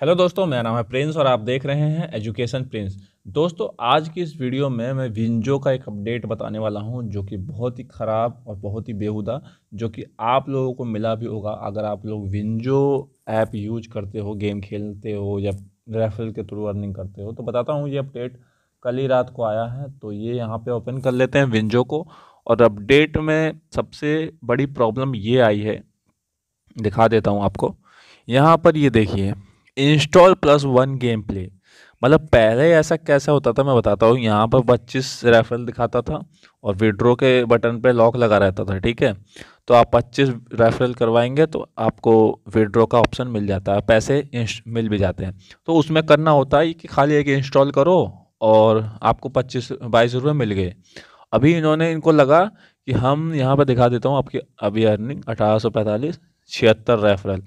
hello दोस्तों मेरा नाम है प्रिंस और आप देख रहे हैं एजुकेशन प्रिंस दोस्तों आज की इस वीडियो में मैं विंजो का एक अपडेट बताने वाला हूं जो कि बहुत ही ख़राब और बहुत ही बेहुदा जो कि आप लोगों को मिला भी होगा अगर आप लोग विंजो ऐप यूज करते हो गेम खेलते हो या रेफरल के थ्रू अर्निंग करते हो तो बताता हूँ ये अपडेट कल ही रात को आया है तो ये यहाँ पर ओपन कर लेते हैं विंजो को और अपडेट में सबसे बड़ी प्रॉब्लम ये आई है दिखा देता हूँ आपको यहाँ पर ये देखिए install plus one game play मतलब पहले ऐसा कैसा होता था मैं बताता हूँ यहाँ पर पच्चीस रेफरल दिखाता था और विड्रो के बटन पे लॉक लगा रहता था ठीक है तो आप पच्चीस रेफरल करवाएंगे तो आपको विड्रो का ऑप्शन मिल जाता है पैसे मिल भी जाते हैं तो उसमें करना होता है कि खाली एक इंस्टॉल करो और आपको पच्चीस बाईस रुपये मिल गए अभी इन्होंने इनको लगा कि हम यहाँ पर दिखा देता हूँ आपकी अभी अर्निंग अठारह सौ पैंतालीस छिहत्तर रेफरल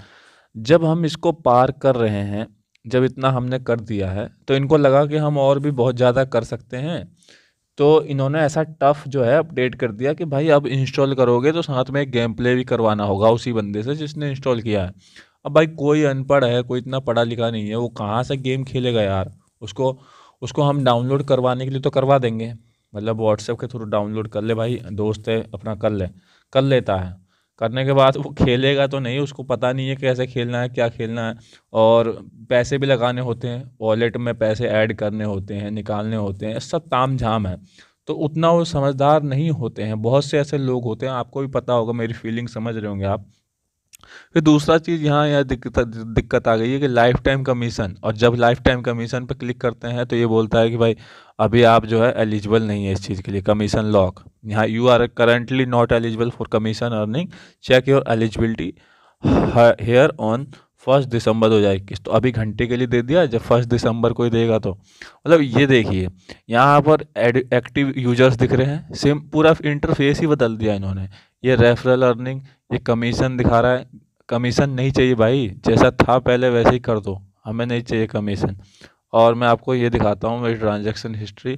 जब हम इसको पार कर रहे हैं जब इतना हमने कर दिया है तो इनको लगा कि हम और भी बहुत ज़्यादा कर सकते हैं तो इन्होंने ऐसा टफ जो है अपडेट कर दिया कि भाई अब इंस्टॉल करोगे तो साथ में एक गेम प्ले भी करवाना होगा उसी बंदे से जिसने इंस्टॉल किया है अब भाई कोई अनपढ़ है कोई इतना पढ़ा लिखा नहीं है वो कहाँ से गेम खेलेगा यार उसको उसको हम डाउनलोड करवाने के लिए तो करवा देंगे मतलब व्हाट्सएप के थ्रू डाउनलोड कर ले भाई दोस्त है अपना कर ले कर लेता है करने के बाद वो खेलेगा तो नहीं उसको पता नहीं है कैसे खेलना है क्या खेलना है और पैसे भी लगाने होते हैं वॉलेट में पैसे ऐड करने होते हैं निकालने होते हैं सब ताम झाम है तो उतना वो समझदार नहीं होते हैं बहुत से ऐसे लोग होते हैं आपको भी पता होगा मेरी फीलिंग समझ रहे होंगे आप फिर दूसरा चीज़ यहाँ यह दिक्कत दिक्कत आ गई है कि लाइफ टाइम कमीशन और जब लाइफ टाइम कमीशन पर क्लिक करते हैं तो ये बोलता है कि भाई अभी आप जो है एलिजिबल नहीं है इस चीज़ के लिए कमीशन लॉक यहाँ you are currently not eligible for commission earning check your eligibility here on first December दो हज़ार इक्कीस तो अभी घंटे के लिए दे दिया जब फर्स्ट दिसंबर कोई देगा तो मतलब ये देखिए यहाँ पर एक्टिव यूजर्स दिख रहे हैं सेम पूरा इंटरफेस ही बदल दिया इन्होंने ये रेफरल अर्निंग ये कमीशन दिखा रहा है कमीशन नहीं चाहिए भाई जैसा था पहले वैसे ही कर दो हमें नहीं चाहिए कमीशन और मैं आपको ये दिखाता हूँ मेरी ट्रांजेक्शन हिस्ट्री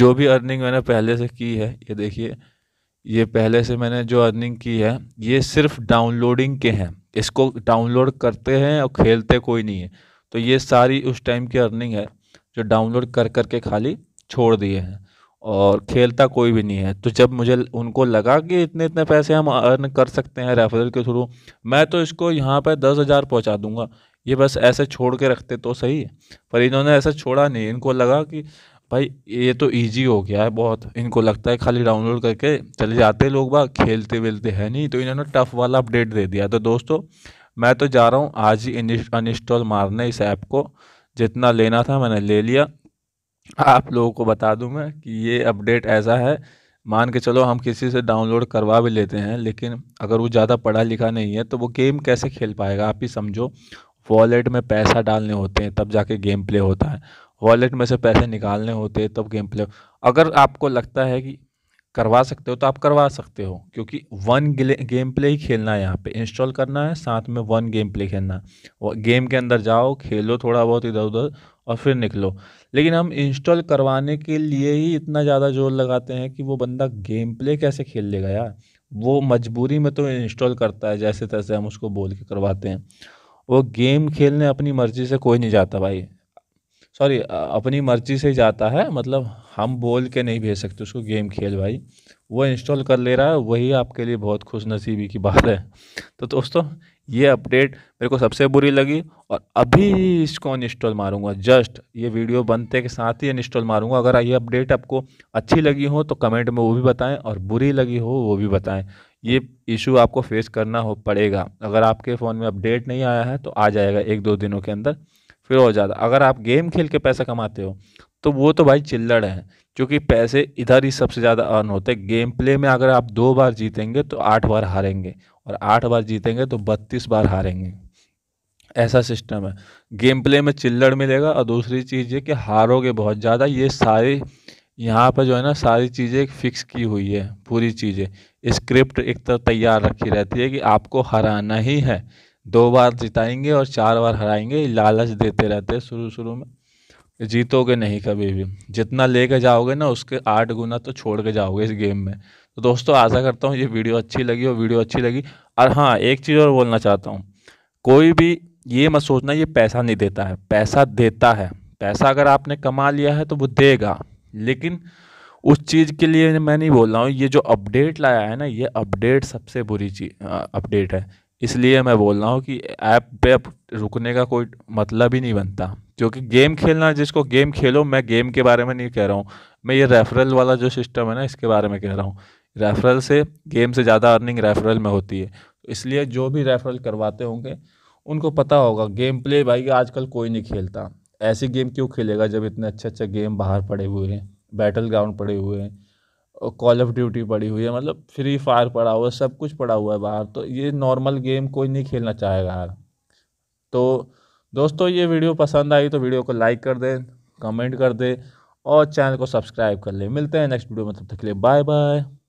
जो भी अर्निंग मैंने पहले से की है ये देखिए ये पहले से मैंने जो अर्निंग की है ये सिर्फ डाउनलोडिंग के हैं इसको डाउनलोड करते हैं और खेलते कोई नहीं है तो ये सारी उस टाइम की अर्निंग है जो डाउनलोड कर कर के खाली छोड़ दिए हैं और खेलता कोई भी नहीं है तो जब मुझे उनको लगा कि इतने इतने पैसे हम अर्न कर सकते हैं रेफरल के थ्रू मैं तो इसको यहाँ पर दस हज़ार पहुँचा दूँगा ये बस ऐसे छोड़ के रखते तो सही पर इन्होंने ऐसा छोड़ा नहीं इनको लगा कि भाई ये तो इजी हो गया है बहुत इनको लगता है खाली डाउनलोड करके चले जाते लोग बा खेलते वेलते हैं नहीं तो इन्होंने टफ़ वाला अपडेट दे दिया तो दोस्तों मैं तो जा रहा हूँ आज ही अनइंस्टॉल मारने इस ऐप को जितना लेना था मैंने ले लिया आप लोगों को बता दूँ मैं कि ये अपडेट ऐसा है मान के चलो हम किसी से डाउनलोड करवा भी लेते हैं लेकिन अगर वो ज़्यादा पढ़ा लिखा नहीं है तो वो गेम कैसे खेल पाएगा आप ही समझो वॉलेट में पैसा डालने होते हैं तब जाके गेम प्ले होता है वॉलेट में से पैसे निकालने होते हैं तब गेम प्ले अगर आपको लगता है कि करवा सकते हो तो आप करवा सकते हो क्योंकि वन गेम प्ले ही खेलना है यहाँ पे इंस्टॉल करना है साथ में वन गेम प्ले खेलना है गेम के अंदर जाओ खेलो थोड़ा बहुत इधर उधर और फिर निकलो लेकिन हम इंस्टॉल करवाने के लिए ही इतना ज़्यादा जोर लगाते हैं कि वो बंदा गेम प्ले कैसे खेल लेगा यार वो मजबूरी में तो इंस्टॉल करता है जैसे तैसे हम उसको बोल के करवाते हैं वो गेम खेलने अपनी मर्जी से कोई नहीं जाता भाई सॉरी अपनी मर्जी से ही जाता है मतलब हम बोल के नहीं भेज सकते उसको गेम खेल भाई वो इंस्टॉल कर ले रहा है वही आपके लिए बहुत खुश नसीबी की बात है तो दोस्तों ये अपडेट मेरे को सबसे बुरी लगी और अभी इसको इंस्टॉल मारूंगा जस्ट ये वीडियो बनते के साथ ही इंस्टॉल मारूंगा अगर ये अपडेट आपको अच्छी लगी हो तो कमेंट में वो भी बताएं और बुरी लगी हो वो भी बताएं ये इशू आपको फेस करना हो पड़ेगा अगर आपके फ़ोन में अपडेट नहीं आया है तो आ जाएगा एक दो दिनों के अंदर फिर हो जाता अगर आप गेम खेल के पैसा कमाते हो तो वो तो भाई चिल्लड़ है क्योंकि पैसे इधर ही सबसे ज़्यादा अर्न होते हैं गेम प्ले में अगर आप दो बार जीतेंगे तो आठ बार हारेंगे और आठ बार जीतेंगे तो बत्तीस बार हारेंगे ऐसा सिस्टम है गेम प्ले में चिल्लड़ मिलेगा और दूसरी चीज़ ये कि हारोगे बहुत ज़्यादा ये सारी यहाँ पर जो है ना सारी चीज़ें फिक्स की हुई है पूरी चीज़ें स्क्रिप्ट एक तरह तैयार रखी रहती है कि आपको हराना ही है दो बार जिताएंगे और चार बार हराएंगे लालच देते रहते हैं शुरू शुरू में जीतोगे नहीं कभी भी जितना लेके जाओगे ना उसके आठ गुना तो छोड़ के जाओगे इस गेम में तो दोस्तों आशा करता हूँ ये वीडियो अच्छी लगी और वीडियो अच्छी लगी और हाँ एक चीज़ और बोलना चाहता हूँ कोई भी ये मत सोचना ये पैसा नहीं देता है पैसा देता है पैसा अगर आपने कमा लिया है तो वो देगा लेकिन उस चीज़ के लिए मैं नहीं बोल रहा हूँ ये जो अपडेट लाया है ना ये अपडेट सबसे बुरी चीज अपडेट है इसलिए मैं बोल रहा हूँ कि ऐप पे अब रुकने का कोई मतलब ही नहीं बनता क्योंकि गेम खेलना जिसको गेम खेलो मैं गेम के बारे में नहीं कह रहा हूँ मैं ये रेफरल वाला जो सिस्टम है ना इसके बारे में कह रहा हूँ रेफरल से गेम से ज़्यादा अर्निंग रेफरल में होती है इसलिए जो भी रेफरल करवाते होंगे उनको पता होगा गेम प्ले भाई आजकल कोई नहीं खेलता ऐसे गेम क्यों खेलेगा जब इतने अच्छे अच्छे गेम बाहर पड़े हुए हैं बैटल ग्राउंड पड़े हुए हैं और कॉल ऑफ ड्यूटी पड़ी हुई है मतलब फ्री फायर पड़ा हुआ है सब कुछ पड़ा हुआ है बाहर तो ये नॉर्मल गेम कोई नहीं खेलना चाहेगा यार तो दोस्तों ये वीडियो पसंद आई तो वीडियो को लाइक कर दें कमेंट कर दें और चैनल को सब्सक्राइब कर लें मिलते हैं नेक्स्ट वीडियो में तब तक के लिए बाय बाय